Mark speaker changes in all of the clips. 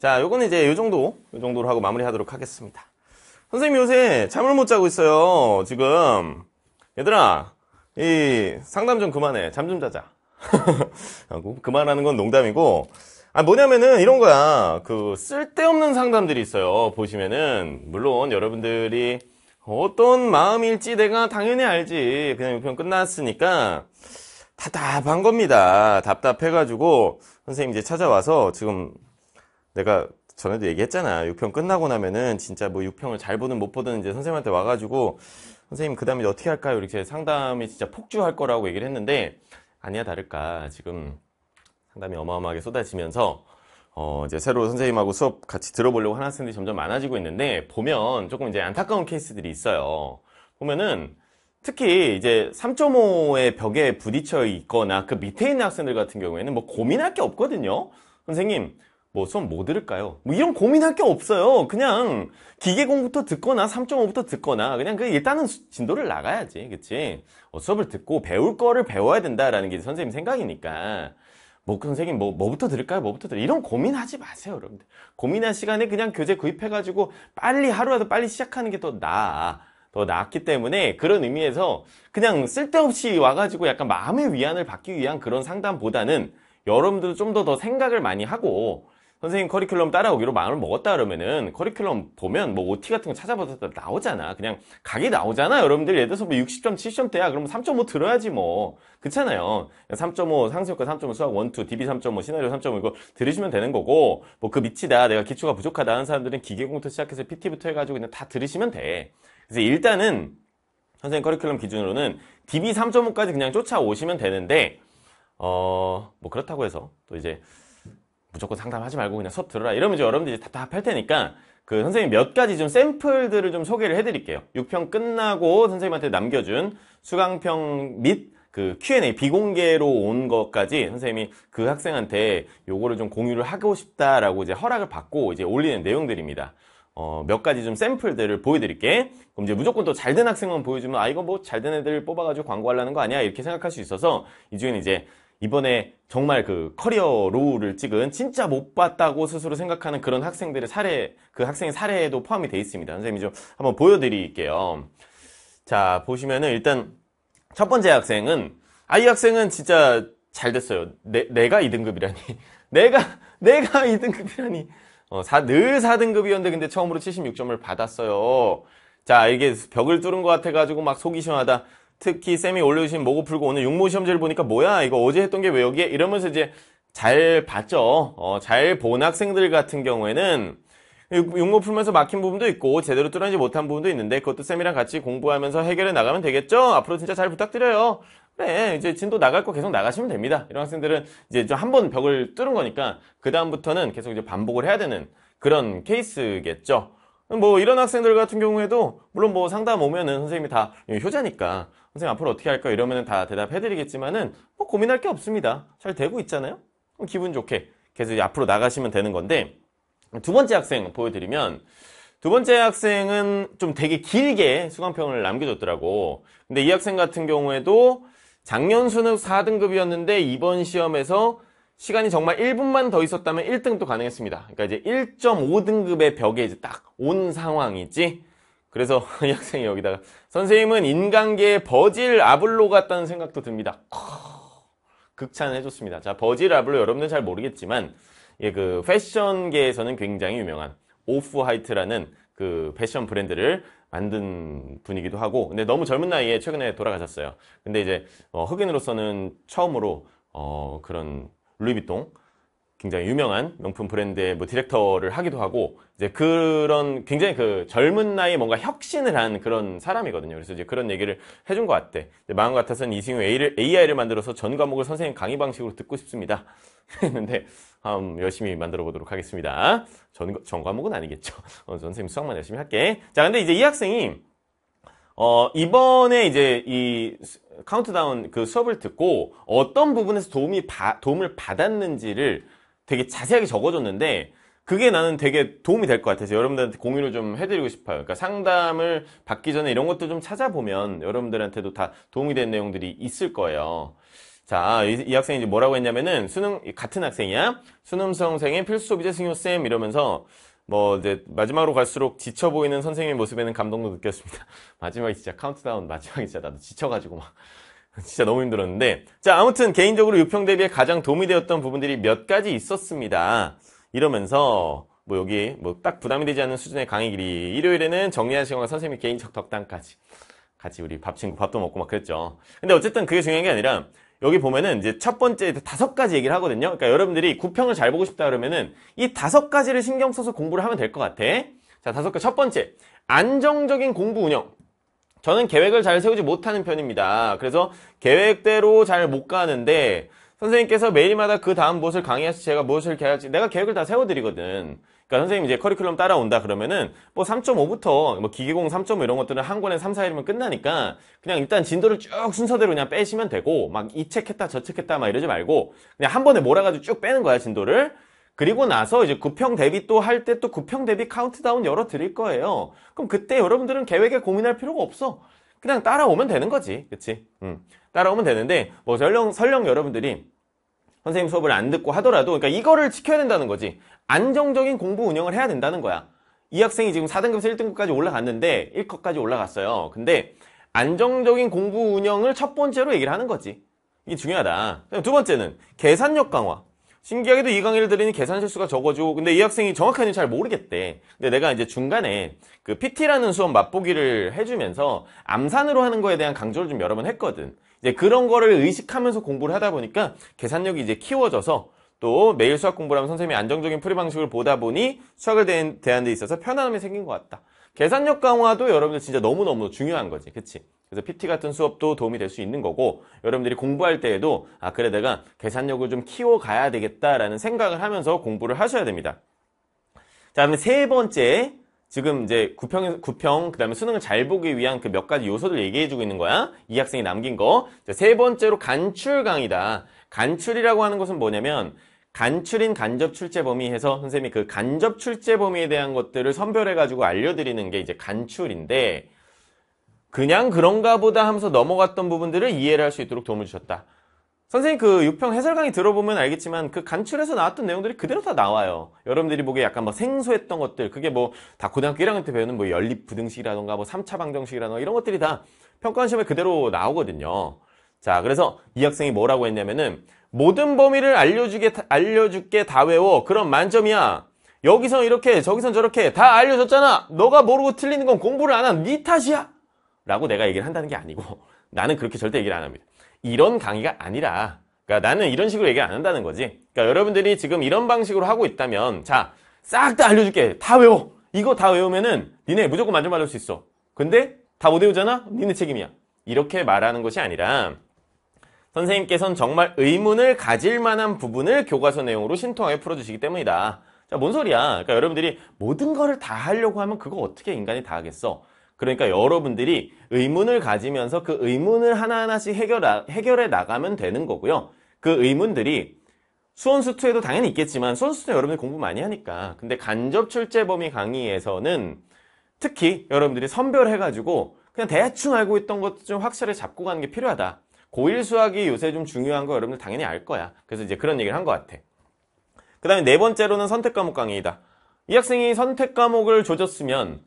Speaker 1: 자, 요거는 이제 요 정도, 요 정도로 하고 마무리하도록 하겠습니다. 선생님 요새 잠을 못 자고 있어요. 지금 얘들아, 이 상담 좀 그만해. 잠 좀 자자. 그만하는 건 농담이고. 아, 뭐냐면은 이런 거야. 그 쓸데없는 상담들이 있어요. 보시면은 물론 여러분들이 어떤 마음일지 내가 당연히 알지. 그냥 이편 끝났으니까 답답한 겁니다. 답답해가지고 선생님 이제 찾아와서 지금 내가 전에도 얘기했잖아. 6평 끝나고 나면은 진짜 뭐 6평을 잘 보든 못 보든 이제 선생님한테 와가지고 선생님 그 다음에 어떻게 할까요? 이렇게 상담이 진짜 폭주할 거라고 얘기를 했는데 아니야 다를까 지금 상담이 어마어마하게 쏟아지면서 어 이제 새로 선생님하고 수업 같이 들어보려고 하는 학생들이 점점 많아지고 있는데 보면 조금 이제 안타까운 케이스들이 있어요. 보면은 특히 이제 3.5의 벽에 부딪혀 있거나 그 밑에 있는 학생들 같은 경우에는 뭐 고민할 게 없거든요. 선생님 뭐 수업 뭐 들을까요? 뭐 이런 고민할 게 없어요. 그냥 기계공부터 듣거나 3.5부터 듣거나 그냥 그 일단은 진도를 나가야지. 그치? 어, 수업을 듣고 배울 거를 배워야 된다라는 게 선생님 생각이니까. 뭐 그 선생님 뭐, 뭐부터 들을까요? 뭐부터 들을 이런 고민하지 마세요 여러분들. 고민할 시간에 그냥 교재 구입해가지고 빨리 하루라도 빨리 시작하는 게 더 나아. 더 낫기 때문에 그런 의미에서 그냥 쓸데없이 와가지고 약간 마음의 위안을 받기 위한 그런 상담보다는 여러분들도 좀 더 더 생각을 많이 하고 선생님 커리큘럼 따라오기로 마음을 먹었다 그러면은 커리큘럼 보면 뭐 OT 같은 거찾아봐도 나오잖아. 그냥 각이 나오잖아. 여러분들 예를 들어서 뭐 60점, 70점대야. 그러면 3.5 들어야지 뭐. 그렇잖아요. 3.5 상승효과 3.5 수학 1, 2, DB 3.5 시나리오 3.5 이거 들으시면 되는 거고 뭐 그 밑이다. 내가 기초가 부족하다 하는 사람들은 기계공부터 시작해서 PT부터 해가지고 그냥 다 들으시면 돼. 그래서 일단은 선생님 커리큘럼 기준으로는 DB 3.5까지 그냥 쫓아오시면 되는데 어 뭐 그렇다고 해서 또 이제 무조건 상담하지 말고 그냥 수업 들어라 이러면 이제 여러분들이 답답할 테니까 그 선생님 몇 가지 좀 샘플들을 좀 소개를 해드릴게요 6평 끝나고 선생님한테 남겨준 수강평 및 그 Q&A 비공개로 온 것까지 선생님이 그 학생한테 요거를 좀 공유를 하고 싶다라고 이제 허락을 받고 이제 올리는 내용들입니다 어, 몇 가지 좀 샘플들을 보여드릴게. 그럼 이제 무조건 또잘된 학생만 보여주면, 아, 이거 뭐잘된 애들 뽑아가지고 광고하려는 거 아니야? 이렇게 생각할 수 있어서, 이 중에는 이제 이번에 정말 그 커리어 로우를 찍은 진짜 못 봤다고 스스로 생각하는 그런 학생들의 사례, 그 학생의 사례에도 포함이 돼 있습니다. 선생님이 좀 한번 보여드릴게요. 자, 보시면은 일단 첫 번째 학생은, 아, 이 학생은 진짜 잘 됐어요. 내, 내가 2등급이라니. 내가, 내가 2등급이라니. 어, 4, 늘 4등급이었는데 근데 처음으로 76점을 받았어요. 자, 이게 벽을 뚫은 것 같아가지고 막 속이 시원하다. 특히 쌤이 올려주신 모고 풀고 오늘 육모 시험지를 보니까 뭐야 이거 어제 했던 게 왜 여기에 이러면서 이제 잘 봤죠. 어, 잘 본 학생들 같은 경우에는 육모 풀면서 막힌 부분도 있고 제대로 뚫어내지 못한 부분도 있는데 그것도 쌤이랑 같이 공부하면서 해결해 나가면 되겠죠. 앞으로 진짜 잘 부탁드려요. 네 이제 진도 나갈 거 계속 나가시면 됩니다. 이런 학생들은 이제 좀 한 번 벽을 뚫은 거니까 그 다음부터는 계속 이제 반복을 해야 되는 그런 케이스겠죠. 뭐 이런 학생들 같은 경우에도 물론 뭐 상담 오면은 선생님이 다 예, 효자니까 선생님 앞으로 어떻게 할까 이러면 다 대답해드리겠지만은 뭐 고민할 게 없습니다. 잘 되고 있잖아요. 기분 좋게 계속 앞으로 나가시면 되는 건데 두 번째 학생 보여드리면 두 번째 학생은 좀 되게 길게 수강평을 남겨줬더라고. 근데 이 학생 같은 경우에도 작년 수능 4등급이었는데 이번 시험에서 시간이 정말 1분만 더 있었다면 1등도 가능했습니다. 그러니까 이제 1.5등급의 벽에 이제 딱 온 상황이지. 그래서 이 학생이 여기다가 선생님은 인간계의 버질 아블로 같다는 생각도 듭니다. 극찬해줬습니다. 자, 버질 아블로 여러분들 잘 모르겠지만 예, 그 패션계에서는 굉장히 유명한 오프화이트라는 그 패션 브랜드를 만든 분이기도 하고 근데 너무 젊은 나이에 최근에 돌아가셨어요. 근데 이제 어, 흑인으로서는 처음으로 어, 그런 루이비통 굉장히 유명한 명품 브랜드의 뭐 디렉터를 하기도 하고 이제 그런 굉장히 그 젊은 나이 에 뭔가 혁신을 한 그런 사람이거든요. 그래서 이제 그런 얘기를 해준 것 같아. 마음 같아서는 이승우 AI를, AI를 만들어서 전 과목을 선생님 강의 방식으로 듣고 싶습니다. 했는데 음, 열심히 만들어 보도록 하겠습니다. 전, 전 과목은 아니겠죠. 어, 선생님 수학만 열심히 할게. 자, 근데 이제 이 학생이 어, 이번에 이제 이 카운트다운 그 수업을 듣고 어떤 부분에서 도움이 바, 도움을 받았는지를 되게 자세하게 적어줬는데 그게 나는 되게 도움이 될 것 같아서 여러분들한테 공유를 좀 해드리고 싶어요. 그러니까 상담을 받기 전에 이런 것도 좀 찾아보면 여러분들한테도 다 도움이 된 내용들이 있을 거예요. 자, 이, 이, 학생이 이제 뭐라고 했냐면은 수능 같은 학생이야. 수능 수험생의 필수 소비재 승효 쌤 이러면서 뭐 이제 마지막으로 갈수록 지쳐 보이는 선생님의 모습에는 감동도 느꼈습니다. 마지막에 진짜 카운트다운 마지막이 진짜 나도 지쳐가지고 막 진짜 너무 힘들었는데 자 아무튼 개인적으로 유평 대비에 가장 도움이 되었던 부분들이 몇 가지 있었습니다 이러면서 뭐 여기 뭐 딱 부담이 되지 않는 수준의 강의 길이 일요일에는 정리하 시간과 선생님이 개인적 덕담까지 같이 우리 밥 친구 밥도 먹고 막 그랬죠 근데 어쨌든 그게 중요한 게 아니라 여기 보면은 이제 첫 번째 다섯 가지 얘기를 하거든요 그러니까 여러분들이 구평을 잘 보고 싶다 그러면은 이 다섯 가지를 신경 써서 공부를 하면 될 것 같아 자 다섯 가지 첫 번째 안정적인 공부 운영 저는 계획을 잘 세우지 못하는 편입니다. 그래서 계획대로 잘 못 가는데 선생님께서 매일마다 그 다음 무엇을 강의하시 제가 무엇을 계획할지 내가 계획을 다 세워드리거든. 그러니까 선생님 이제 커리큘럼 따라온다 그러면은 뭐 3.5부터 뭐 기계공 3.5 이런 것들은 한 권에 3, 4일이면 끝나니까 그냥 일단 진도를 쭉 순서대로 그냥 빼시면 되고 막 이 책 했다 저 책 했다 막 이러지 말고 그냥 한 번에 몰아가지고 쭉 빼는 거야 진도를. 그리고 나서 이제 구평 대비 또 할 때 또 구평 대비 카운트다운 열어 드릴 거예요. 그럼 그때 여러분들은 계획에 고민할 필요가 없어. 그냥 따라오면 되는 거지. 그치? 음. 따라오면 되는데, 뭐, 설령, 설령 여러분들이 선생님 수업을 안 듣고 하더라도, 그러니까 이거를 지켜야 된다는 거지. 안정적인 공부 운영을 해야 된다는 거야. 이 학생이 지금 4등급에서 1등급까지 올라갔는데, 1컷까지 올라갔어요. 근데, 안정적인 공부 운영을 첫 번째로 얘기를 하는 거지. 이게 중요하다. 두 번째는, 계산력 강화. 신기하게도 이 강의를 들으니 계산 실수가 적어지고 근데 이 학생이 정확하게 잘 모르겠대 근데 내가 이제 중간에 그 PT라는 수업 맛보기를 해주면서 암산으로 하는 거에 대한 강조를 좀 여러 번 했거든 이제 그런 거를 의식하면서 공부를 하다 보니까 계산력이 이제 키워져서 또 매일 수학 공부를 하면 선생님이 안정적인 풀이 방식을 보다 보니 수학에 대한 데 있어서 편안함이 생긴 것 같다 계산력 강화도 여러분들 진짜 너무너무 중요한 거지. 그치? 그래서 PT 같은 수업도 도움이 될 수 있는 거고 여러분들이 공부할 때에도 아 그래 내가 계산력을 좀 키워가야 되겠다라는 생각을 하면서 공부를 하셔야 됩니다. 자, 그다음에 세 번째 지금 이제 구평 구평 그다음에 수능을 잘 보기 위한 그 몇 가지 요소들 얘기해 주고 있는 거야. 이 학생이 남긴 거. 자, 세 번째로 간출 강이다 간출이라고 하는 것은 뭐냐면 간출인 간접 출제 범위에서 선생님이 그 간접 출제 범위에 대한 것들을 선별해 가지고 알려드리는 게 이제 간출인데 그냥 그런가 보다 하면서 넘어갔던 부분들을 이해를 할 수 있도록 도움을 주셨다. 선생님 그 육평 해설 강의 들어보면 알겠지만 그 간출에서 나왔던 내용들이 그대로 다 나와요. 여러분들이 보기에 약간 뭐 생소했던 것들 그게 뭐 다 고등학교 1학년 때 배우는 뭐 연립부등식이라던가 뭐 3차 방정식이라던가 이런 것들이 다 평가원 시험에 그대로 나오거든요. 자 그래서 이 학생이 뭐라고 했냐면은 모든 범위를 알려주게, 알려줄게 다 외워. 그럼 만점이야. 여기서 이렇게, 저기서 저렇게 다 알려줬잖아. 너가 모르고 틀리는 건 공부를 안 한 네 탓이야. 라고 내가 얘기를 한다는 게 아니고 나는 그렇게 절대 얘기를 안 합니다. 이런 강의가 아니라 그러니까 나는 이런 식으로 얘기 안 한다는 거지. 그러니까 여러분들이 지금 이런 방식으로 하고 있다면 자, 싹 다 알려줄게. 다 외워. 이거 다 외우면은 니네 무조건 만점 받을 수 있어. 근데 다 못 외우잖아? 니네 책임이야. 이렇게 말하는 것이 아니라 선생님께서는 정말 의문을 가질 만한 부분을 교과서 내용으로 신통하게 풀어주시기 때문이다. 자, 뭔 소리야? 그러니까 여러분들이 모든 거를 다 하려고 하면 그거 어떻게 인간이 다 하겠어? 그러니까 여러분들이 의문을 가지면서 그 의문을 하나하나씩 해결하, 해결해 나가면 되는 거고요. 그 의문들이 수원수투에도 당연히 있겠지만 수원수투 여러분들이 공부 많이 하니까 근데 간접 출제 범위 강의에서는 특히 여러분들이 선별해가지고 그냥 대충 알고 있던 것 좀 확실히 잡고 가는 게 필요하다. 고1 수학이 요새 좀 중요한 거 여러분들 당연히 알 거야. 그래서 이제 그런 얘기를 한 것 같아. 그 다음에 네 번째로는 선택 과목 강의이다. 이 학생이 선택 과목을 조졌으면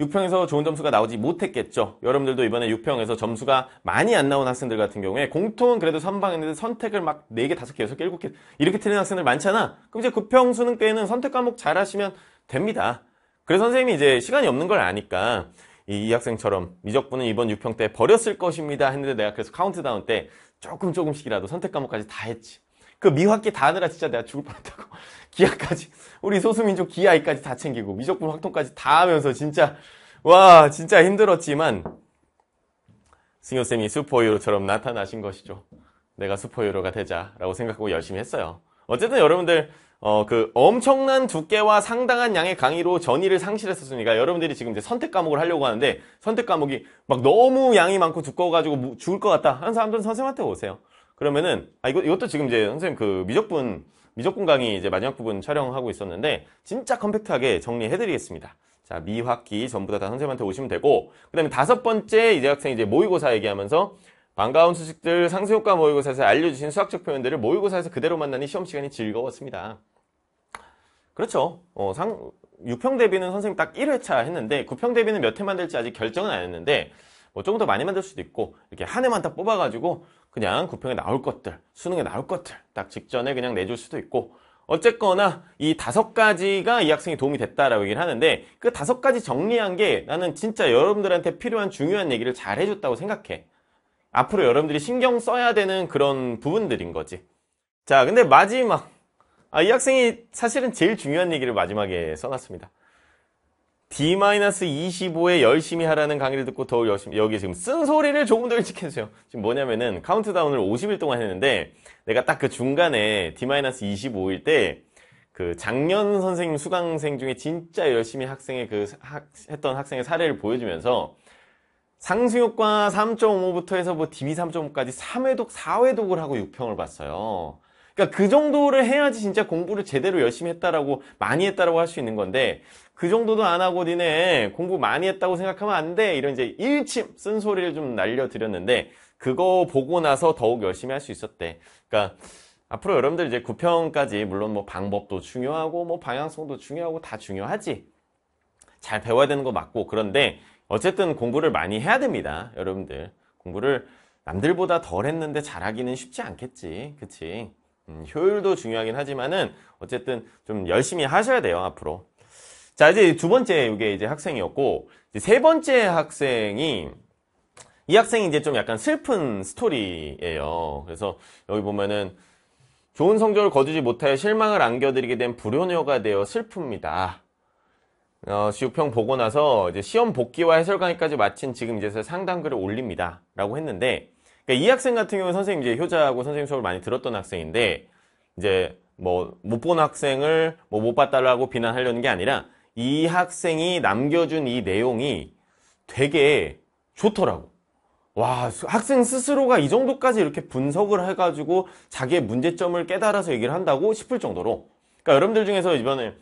Speaker 1: 6평에서 좋은 점수가 나오지 못했겠죠. 여러분들도 이번에 6평에서 점수가 많이 안 나온 학생들 같은 경우에 공통은 그래도 선방했는데 선택을 막 4개, 5개, 6개, 7개 이렇게 틀린 학생들 많잖아. 그럼 이제 9평 수능 때는 선택 과목 잘 하시면 됩니다. 그래서 선생님이 이제 시간이 없는 걸 아니까 이, 이 학생처럼 미적분은 이번 6평 때 버렸을 것입니다 했는데 내가 그래서 카운트다운 때 조금 조금씩이라도 선택 과목까지 다 했지. 그 미확기 다 하느라 진짜 내가 죽을 뻔했다고. 기아까지 우리 소수민족 기아이까지 다 챙기고 미적분 확통까지 다 하면서 진짜 와 진짜 힘들었지만 승효쌤이 슈퍼히어로처럼 나타나신 것이죠. 내가 슈퍼히어로가 되자라고 생각하고 열심히 했어요. 어쨌든 여러분들 어, 그 엄청난 두께와 상당한 양의 강의로 전의를 상실했었으니까 여러분들이 지금 이제 선택 과목을 하려고 하는데 선택 과목이 막 너무 양이 많고 두꺼워가지고 뭐 죽을 것 같다 하는 사람들은 선생님한테 오세요. 그러면은 아 이거 이것도 지금 이제 선생님 그 미적분 미적분 강의 이제 마지막 부분 촬영하고 있었는데 진짜 컴팩트하게 정리해드리겠습니다. 자 미확기 전부 다, 다 선생님한테 오시면 되고 그다음에 다섯 번째 이제 학생 이제 모의고사 얘기하면서 반가운 소식들 상세효과 모의고사에서 알려주신 수학적 표현들을 모의고사에서 그대로 만나니 시험 시간이 즐거웠습니다. 그렇죠. 어, 상, 6평 대비는 선생님 딱 1회차 했는데 9평 대비는 몇 회 만들지 아직 결정은 안 했는데 뭐 조금 더 많이 만들 수도 있고 이렇게 한 해만 딱 뽑아가지고 그냥 9평에 나올 것들 수능에 나올 것들 딱 직전에 그냥 내줄 수도 있고 어쨌거나 이 다섯 가지가 이 학생이 도움이 됐다라고 얘기를 하는데 그 다섯 가지 정리한 게 나는 진짜 여러분들한테 필요한 중요한 얘기를 잘 해줬다고 생각해 앞으로 여러분들이 신경 써야 되는 그런 부분들인 거지. 자, 근데 마지막. 아, 이 학생이 사실은 제일 중요한 얘기를 마지막에 써놨습니다. D-25에 열심히 하라는 강의를 듣고 더 열심히, 여기 지금 쓴소리를 조금 더 일찍 해주세요. 지금 뭐냐면은 카운트다운을 50일 동안 했는데 내가 딱 그 중간에 D-25일 때 그 작년 선생님 수강생 중에 진짜 열심히 학생의 그 학, 했던 학생의 사례를 보여주면서 상승효과 3.5부터 해서 뭐 DB 3.5까지 3회독, 4회독을 하고 6평을 봤어요. 그러니까 그 정도를 해야지 진짜 공부를 제대로 열심히 했다라고 많이 했다라고 할 수 있는 건데 그 정도도 안 하고 니네 공부 많이 했다고 생각하면 안 돼 이런 이제 일침 쓴소리를 좀 날려드렸는데 그거 보고 나서 더욱 열심히 할 수 있었대 그러니까 앞으로 여러분들 이제 9평까지 물론 뭐 방법도 중요하고 뭐 방향성도 중요하고 다 중요하지 잘 배워야 되는 거 맞고 그런데 어쨌든 공부를 많이 해야 됩니다 여러분들 공부를 남들보다 덜 했는데 잘하기는 쉽지 않겠지 그치 음, 효율도 중요하긴 하지만은 어쨌든 좀 열심히 하셔야 돼요 앞으로 자 이제 두 번째 이게 이제 학생이었고 이제 세 번째 학생이 이 학생이 이제 좀 약간 슬픈 스토리예요 그래서 여기 보면은 좋은 성적을 거두지 못하여 실망을 안겨드리게 된 불효녀가 되어 슬픕니다 어, 지우평 보고 나서 이제 시험 복귀와 해설강의까지 마친 지금 이제 상담 글을 올립니다. 라고 했는데, 그니까이 학생 같은 경우는 선생님 이제 효자하고 선생님 수업을 많이 들었던 학생인데, 이제 뭐, 못 본 학생을 뭐 못 봤다라고 비난하려는 게 아니라, 이 학생이 남겨준 이 내용이 되게 좋더라고. 와, 학생 스스로가 이 정도까지 이렇게 분석을 해가지고 자기의 문제점을 깨달아서 얘기를 한다고 싶을 정도로. 그러니까 여러분들 중에서 이번에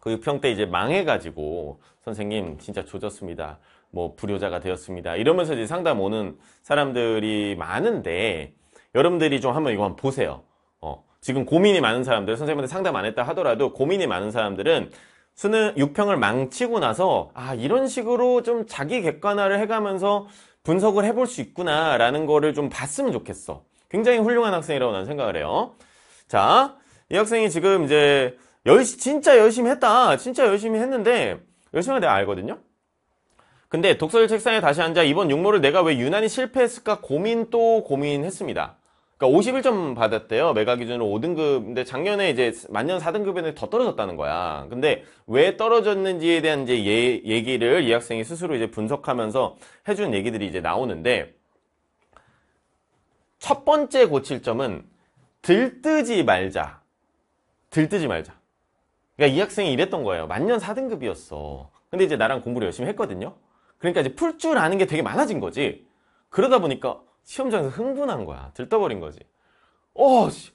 Speaker 1: 그 유평 때 이제 망해가지고 선생님 진짜 조졌습니다. 뭐 불효자가 되었습니다. 이러면서 이제 상담 오는 사람들이 많은데 여러분들이 좀 한번 이거 한번 보세요. 어, 지금 고민이 많은 사람들 선생님한테 상담 안 했다 하더라도 고민이 많은 사람들은 수능 6평을 망치고 나서 아 이런 식으로 좀 자기 객관화를 해가면서 분석을 해볼 수 있구나라는 거를 좀 봤으면 좋겠어. 굉장히 훌륭한 학생이라고 나는 생각을 해요. 자, 이 학생이 지금 이제 열심 진짜 열심히 했다 진짜 열심히 했는데 열심히 내가 알거든요 근데 독서실 책상에 다시 앉아 이번 육모를 내가 왜 유난히 실패했을까 고민 또 고민했습니다 그러니까 51점 받았대요 메가 기준으로 5등급근데 작년에 이제 만년 4등급에는 더 떨어졌다는 거야 근데 왜 떨어졌는지에 대한 이제 예, 얘기를 이 학생이 스스로 이제 분석하면서 해준 얘기들이 이제 나오는데 첫 번째 고칠 점은 들뜨지 말자 들뜨지 말자. 그러니까 이 학생이 이랬던 거예요. 만년 4등급이었어. 근데 이제 나랑 공부를 열심히 했거든요. 그러니까 이제 풀 줄 아는 게 되게 많아진 거지. 그러다 보니까 시험장에서 흥분한 거야. 들떠버린 거지. 어, 씨.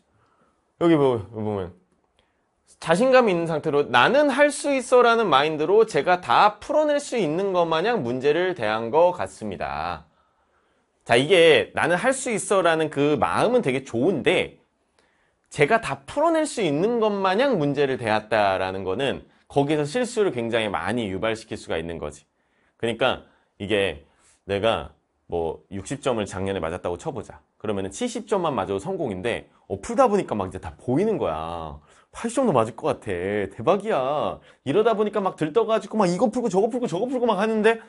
Speaker 1: 여기 뭐, 보면 자신감 있는 상태로 나는 할 수 있어라는 마인드로 제가 다 풀어낼 수 있는 것 마냥 문제를 대한 것 같습니다. 자, 이게 나는 할 수 있어라는 그 마음은 되게 좋은데 제가 다 풀어낼 수 있는 것 마냥 문제를 대했다라는 거는 거기서 실수를 굉장히 많이 유발시킬 수가 있는 거지. 그러니까 이게 내가 뭐 60점을 작년에 맞았다고 쳐보자. 그러면 70점만 맞아도 성공인데 어, 풀다 보니까 막 이제 다 보이는 거야. 80점도 맞을 것 같아. 대박이야. 이러다 보니까 막 들떠가지고 막 이거 풀고 저거 풀고 저거 풀고 막 하는데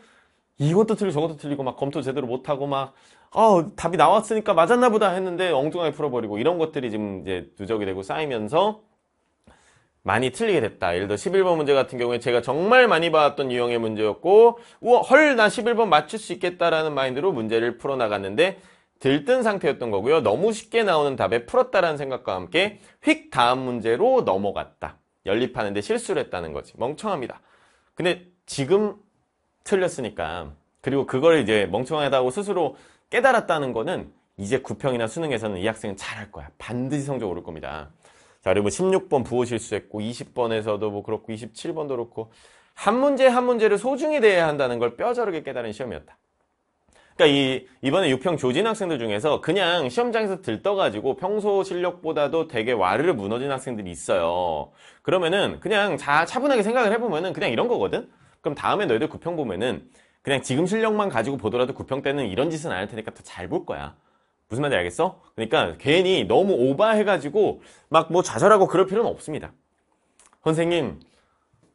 Speaker 1: 이것도 틀리고 저것도 틀리고 막 검토 제대로 못하고 막 어, 답이 나왔으니까 맞았나 보다 했는데 엉뚱하게 풀어버리고 이런 것들이 지금 이제 누적이 되고 쌓이면서 많이 틀리게 됐다. 예를 들어 11번 문제 같은 경우에 제가 정말 많이 봤던 유형의 문제였고 우와 헐나 11번 맞출 수 있겠다라는 마인드로 문제를 풀어나갔는데 들뜬 상태였던 거고요. 너무 쉽게 나오는 답에 풀었다라는 생각과 함께 휙 다음 문제로 넘어갔다. 연립하는데 실수를 했다는 거지. 멍청합니다. 근데 지금 틀렸으니까 그리고 그걸 이제 멍청하다고 스스로 깨달았다는 거는 이제 9평이나 수능에서는 이 학생은 잘할 거야. 반드시 성적 오를 겁니다. 자, 여러분 16번 뭐 부호 실수했고 20번에서도 뭐 그렇고 27번도 그렇고 한 문제 한 문제를 소중히 대해야 한다는 걸뼈저리게 깨달은 시험이었다. 그러니까 이 이번에 6평 조진 학생들 중에서 그냥 시험장에서 들떠가지고 평소 실력보다도 되게 와르르 무너진 학생들이 있어요. 그러면은 그냥 자 차분하게 생각을 해보면은 그냥 이런 거거든. 그럼 다음에 너희들 9평 보면은 그냥 지금 실력만 가지고 보더라도 구평 때는 이런 짓은 안 할 테니까 더 잘 볼 거야. 무슨 말인지 알겠어? 그러니까 괜히 너무 오바해가지고 막 뭐 좌절하고 그럴 필요는 없습니다. 선생님,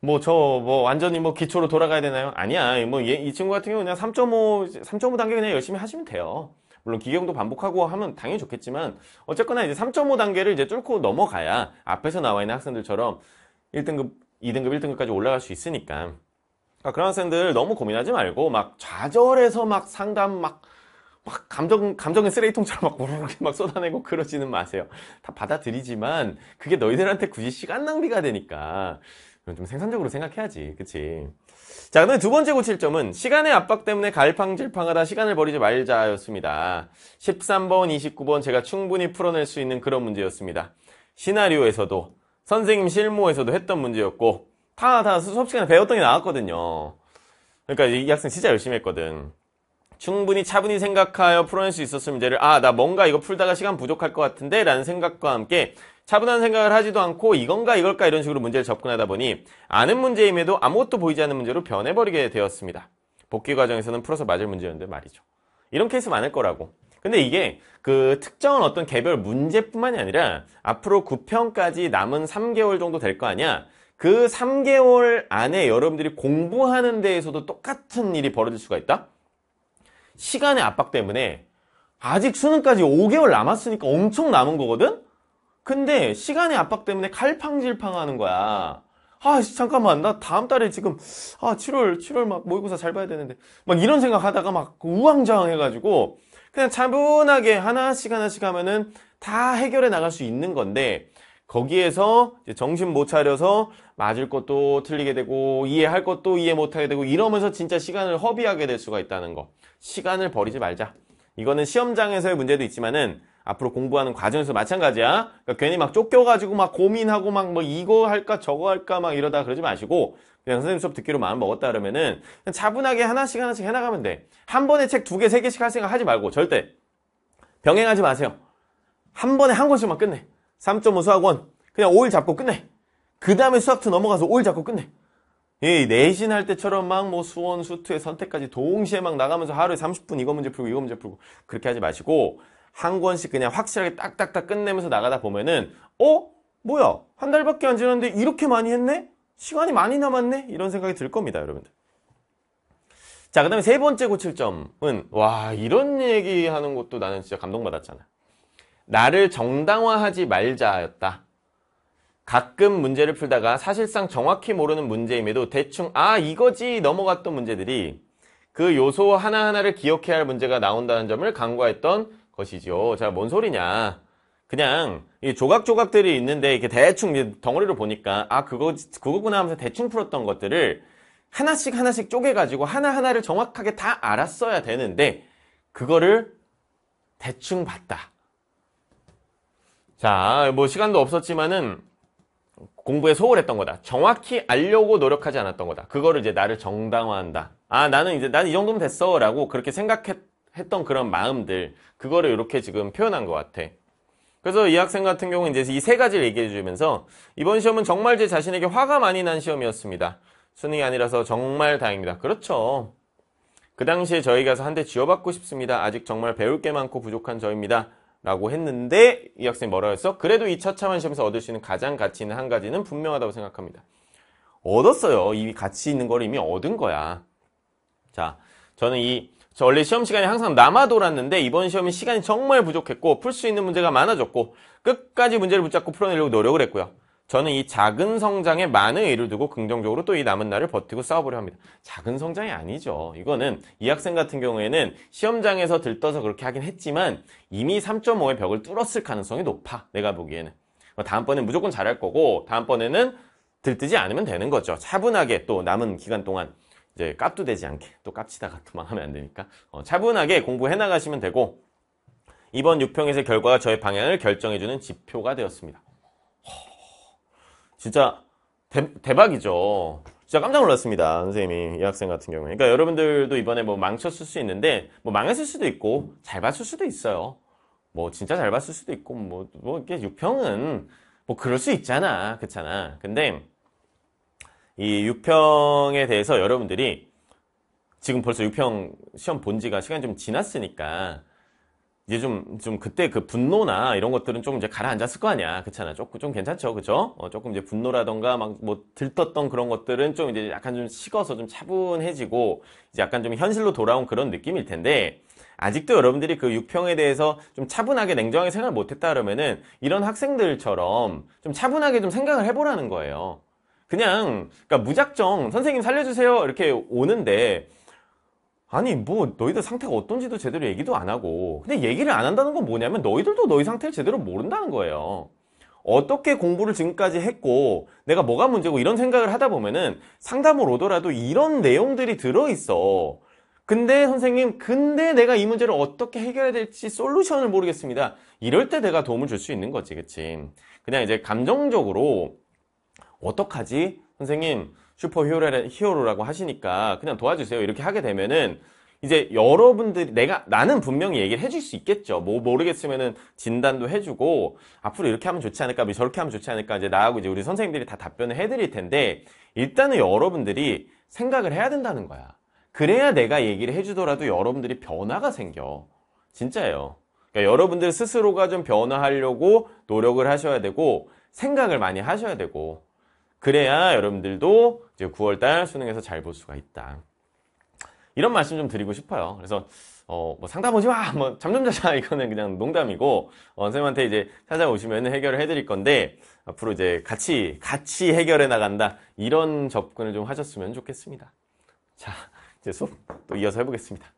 Speaker 1: 뭐 저뭐 뭐 완전히 뭐 기초로 돌아가야 되나요? 아니야. 뭐 이 친구 같은 경우는 그냥 3.5 3.5 단계 그냥 열심히 하시면 돼요. 물론 기경도 반복하고 하면 당연히 좋겠지만 어쨌거나 이제 3.5 단계를 이제 뚫고 넘어가야 앞에서 나와 있는 학생들처럼 1등급, 2등급, 1등급까지 올라갈 수 있으니까 그러니까 그런 학생들 너무 고민하지 말고 막 좌절해서 막 상담 막 막 감정, 감정의 쓰레기통처럼 막 모르게 막 쏟아내고 그러지는 마세요. 다 받아들이지만 그게 너희들한테 굳이 시간 낭비가 되니까 좀 생산적으로 생각해야지. 그치? 자, 그다음두 번째 고칠 점은 시간의 압박 때문에 갈팡질팡하다 시간을 버리지 말자였습니다. 13번, 29번 제가 충분히 풀어낼 수 있는 그런 문제였습니다. 시나리오에서도 선생님 실무에서도 했던 문제였고 다, 다 수업 시간에 배웠던 게 나왔거든요. 그러니까 이 학생 진짜 열심히 했거든. 충분히 차분히 생각하여 풀어낼 수 있었으면 문제를 아, 나 뭔가 이거 풀다가 시간 부족할 것 같은데? 라는 생각과 함께 차분한 생각을 하지도 않고 이건가 이걸까 이런 식으로 문제를 접근하다 보니 아는 문제임에도 아무것도 보이지 않는 문제로 변해버리게 되었습니다. 복귀 과정에서는 풀어서 맞을 문제였는데 말이죠. 이런 케이스 많을 거라고. 근데 이게 그 특정한 어떤 개별 문제뿐만이 아니라 앞으로 9편까지 남은 3개월 정도 될 거 아니야? 그 3개월 안에 여러분들이 공부하는 데에서도 똑같은 일이 벌어질 수가 있다? 시간의 압박 때문에 아직 수능까지 5개월 남았으니까 엄청 남은 거거든? 근데 시간의 압박 때문에 갈팡질팡 하는 거야. 아, 잠깐만. 나 다음 달에 지금, 아, 7월, 7월 막 모의고사 잘 봐야 되는데. 막 이런 생각 하다가 막 우왕좌왕 해가지고, 그냥 차분하게 하나씩 하나씩 하면은 다 해결해 나갈 수 있는 건데, 거기에서 정신 못 차려서 맞을 것도 틀리게 되고 이해할 것도 이해 못하게 되고 이러면서 진짜 시간을 허비하게 될 수가 있다는 거 시간을 버리지 말자 이거는 시험장에서의 문제도 있지만은 앞으로 공부하는 과정에서 마찬가지야 그러니까 괜히 막 쫓겨가지고 막 고민하고 막 뭐 이거 할까 저거 할까 막 이러다 그러지 마시고 그냥 선생님 수업 듣기로 마음 먹었다 그러면은 차분하게 하나씩 하나씩 해나가면 돼한 번에 책 두 개 세 개씩 할 생각 하지 말고 절대 병행하지 마세요 한 번에 한 권씩만 끝내 3.5 수학원 그냥 5일 잡고 끝내 그 다음에 수학2 넘어가서 5일 잡고 끝내 예, 내신할 때처럼 막 뭐 수원, 수트의 선택까지 동시에 막 나가면서 하루에 30분 이거 문제 풀고 이거 문제 풀고 그렇게 하지 마시고 한 권씩 그냥 확실하게 딱딱딱 끝내면서 나가다 보면은 어? 뭐야? 한 달밖에 안 지났는데 이렇게 많이 했네? 시간이 많이 남았네? 이런 생각이 들 겁니다, 여러분들. 자, 그 다음에 세 번째 고칠 점은 와, 이런 얘기하는 것도 나는 진짜 감동받았잖아. 나를 정당화하지 말자였다. 가끔 문제를 풀다가 사실상 정확히 모르는 문제임에도 대충 아 이거지 넘어갔던 문제들이 그 요소 하나하나를 기억해야 할 문제가 나온다는 점을 강과했던 것이죠. 자, 뭔 소리냐. 그냥 이 조각조각들이 있는데 이렇게 대충 덩어리로 보니까 아 그거 그거구나 하면서 대충 풀었던 것들을 하나씩 하나씩 쪼개가지고 하나하나를 정확하게 다 알았어야 되는데 그거를 대충 봤다. 자, 뭐 시간도 없었지만은 공부에 소홀했던 거다. 정확히 알려고 노력하지 않았던 거다. 그거를 이제 나를 정당화한다. 아, 나는 이제 난 이 정도면 됐어. 라고 그렇게 생각했던 그런 마음들. 그거를 이렇게 지금 표현한 것 같아. 그래서 이 학생 같은 경우는 이제 이 세 가지를 얘기해 주면서 이번 시험은 정말 제 자신에게 화가 많이 난 시험이었습니다. 수능이 아니라서 정말 다행입니다. 그렇죠. 그 당시에 저희 가서 한대 쥐어받고 싶습니다. 아직 정말 배울 게 많고 부족한 저입니다. 라고 했는데 이 학생이 뭐라 했어? 그래도 이 처참한 시험에서 얻을 수 있는 가장 가치 있는 한 가지는 분명하다고 생각합니다. 얻었어요. 이미 가치 있는 걸 이미 얻은 거야. 자, 저는 이, 저 원래 시험 시간이 항상 남아 돌았는데 이번 시험은 시간이 정말 부족했고 풀 수 있는 문제가 많아졌고 끝까지 문제를 붙잡고 풀어내려고 노력을 했고요. 저는 이 작은 성장에 많은 의를 두고 긍정적으로 또 이 남은 날을 버티고 싸워보려 합니다. 작은 성장이 아니죠. 이거는 이 학생 같은 경우에는 시험장에서 들떠서 그렇게 하긴 했지만 이미 3.5의 벽을 뚫었을 가능성이 높아. 내가 보기에는. 뭐 다음번엔 무조건 잘할 거고 다음번에는 들뜨지 않으면 되는 거죠. 차분하게 또 남은 기간 동안 이제 깝도 되지 않게 또 깝치다가 도망하면 안 되니까 어, 차분하게 공부해 나가시면 되고 이번 6평에서 의 결과가 저의 방향을 결정해주는 지표가 되었습니다. 진짜 대, 박이죠 진짜 깜짝 놀랐습니다. 선생님이 이 학생 같은 경우에. 그러니까 여러분들도 이번에 뭐 망쳤을 수 있는데 뭐 망했을 수도 있고 잘 봤을 수도 있어요. 뭐 진짜 잘 봤을 수도 있고 뭐뭐 뭐 이렇게 육평은 뭐 그럴 수 있잖아. 그렇잖아. 근데 이 육평에 대해서 여러분들이 지금 벌써 육평 시험 본 지가 시간이 좀 지났으니까 이제 좀, 좀 그때 그 분노나 이런 것들은 좀 이제 가라앉았을 거 아니야. 그렇잖아. 조금, 좀 괜찮죠. 그죠? 어, 조금 이제 분노라던가 막 뭐 들떴던 그런 것들은 좀 이제 약간 좀 식어서 좀 차분해지고 이제 약간 좀 현실로 돌아온 그런 느낌일 텐데 아직도 여러분들이 그 육평에 대해서 좀 차분하게 냉정하게 생각을 못했다 그러면은 이런 학생들처럼 좀 차분하게 좀 생각을 해보라는 거예요. 그냥, 그러니까 무작정 선생님 살려주세요 이렇게 오는데 아니 뭐 너희들 상태가 어떤지도 제대로 얘기도 안 하고 근데 얘기를 안 한다는 건 뭐냐면 너희들도 너희 상태를 제대로 모른다는 거예요 어떻게 공부를 지금까지 했고 내가 뭐가 문제고 이런 생각을 하다 보면은 상담을 오더라도 이런 내용들이 들어있어 근데 선생님 근데 내가 이 문제를 어떻게 해결해야 될지 솔루션을 모르겠습니다 이럴 때 내가 도움을 줄 수 있는 거지 그치 그냥 이제 감정적으로 어떡하지 선생님 슈퍼 히어로라고 하시니까 그냥 도와주세요. 이렇게 하게 되면은 이제 여러분들이 내가 나는 분명히 얘기를 해줄 수 있겠죠. 뭐 모르겠으면은 진단도 해주고 앞으로 이렇게 하면 좋지 않을까, 뭐 저렇게 하면 좋지 않을까 이제 나하고 이제 우리 선생님들이 다 답변을 해드릴 텐데 일단은 여러분들이 생각을 해야 된다는 거야. 그래야 내가 얘기를 해주더라도 여러분들이 변화가 생겨. 진짜예요. 그러니까 여러분들 스스로가 좀 변화하려고 노력을 하셔야 되고 생각을 많이 하셔야 되고 그래야 여러분들도 이제 9월달 수능에서 잘 볼 수가 있다. 이런 말씀 좀 드리고 싶어요. 그래서 어, 뭐 상담 오지 마, 뭐 잠 좀 자자 이거는 그냥 농담이고 어, 선생님한테 이제 찾아오시면 해결을 해드릴 건데 앞으로 이제 같이 같이 해결해 나간다 이런 접근을 좀 하셨으면 좋겠습니다. 자 이제 수업 또 이어서 해보겠습니다.